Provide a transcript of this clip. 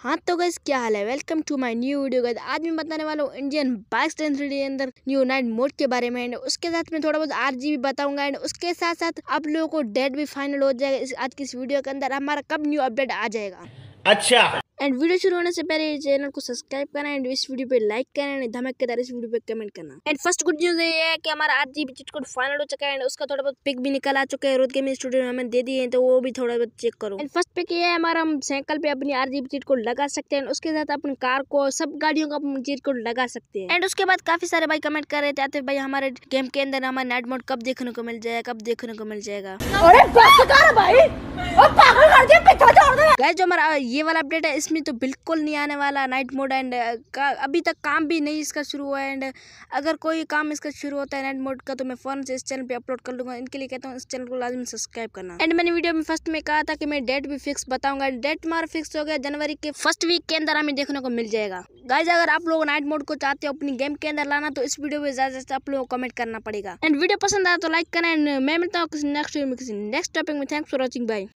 हाँ तो गैस क्या हाल है welcome to my new video guys आज मैं बताने वाला हूँ इंडियन बाइक स्टैंड के अंदर न्यू नाइट मोड के बारे में एंड उसके साथ मैं थोड़ा बहुत आर जी बताऊंगा एंड उसके साथ साथ आप लोगों को डेट भी फाइनल हो जाएगा इस आज की इस वीडियो के अंदर हमारा कब न्यू अपडेट आ जाएगा अच्छा एंड वीडियो शुरू होने से पहले चैनल को सब्सक्राइब करें एंड इस वीडियो पे लाइक करें एंड धमक के दर इस वीडियो पे कमेंट करना एंड फर्स्ट गुड न्यूज़ ये है कि हमारा आज जी चिट कोड फाइनल हो चुका है एंड उसका थोड़ा बहुत पिक भी निकल आ चुका है रोज गेमिंग स्टूडियो में हमें दे दिए हैं तो वो भी थोड़ा बहुत चेक करो एंड फर्स्ट पिक ये है हमारा हम साइकिल पे अपनी आर जी चिट कोड लगा सकते हैं उसके साथ अपनी कार को सब गाड़ियों का अपनी चिट कोड लगा सकते हैं एंड उसके बाद काफी सारे भाई कमेंट कर रहे थे आते भाई हमारे गेम के अंदर हमारे नेट मोड कब देखने को मिल जाएगा कब देखने को मिल जाएगा गाय जो हमारा ये वाला अपडेट है इसमें तो बिल्कुल नहीं आने वाला नाइट मोड एंड अभी तक काम भी नहीं इसका शुरू हुआ है एंड अगर कोई काम इसका शुरू होता है नाइट मोड का तो मैं फ़ौरन से इस चैनल पर अपलोड कर लूँगा इनके लिए कहता हूँ इस चैनल को लाजमी सब्सक्राइब करना एंड मैंने वीडियो में फर्स्ट में कहा था कि मैं डेट भी फिक्स बताऊँगा डेट हमारा फिक्स हो गया जनवरी के फर्स्ट वीक के अंदर हमें देखने को मिल जाएगा गाइज अगर आप लोग नाइट मोड को चाहते हो अपनी गेम के अंदर लाना तो इस वीडियो में ज़्यादा से आप लोगों को कमेंट करना पड़ेगा एंड वीडियो पसंद आया तो लाइक करना एंड मैं मिलता हूँ किसी नेक्स्ट वीडियो में किसी नेक्स्ट टॉपिक में थैंक्स फॉर वॉचिंग बाई